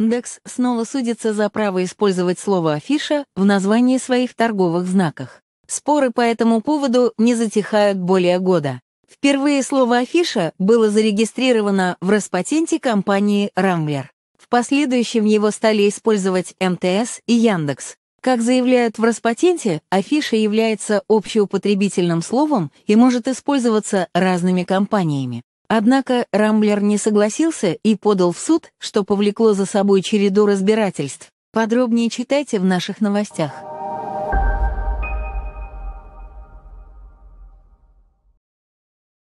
Декс снова судится за право использовать слово «афиша» в названии своих торговых знаков. Споры по этому поводу не затихают более года. Впервые слово «афиша» было зарегистрировано в распатенте компании «Рамблер». В последующем его стали использовать МТС и Яндекс. Как заявляют в распатенте, афиша является общеупотребительным словом и может использоваться разными компаниями. Однако Рамблер не согласился и подал в суд, что повлекло за собой череду разбирательств. Подробнее читайте в наших новостях.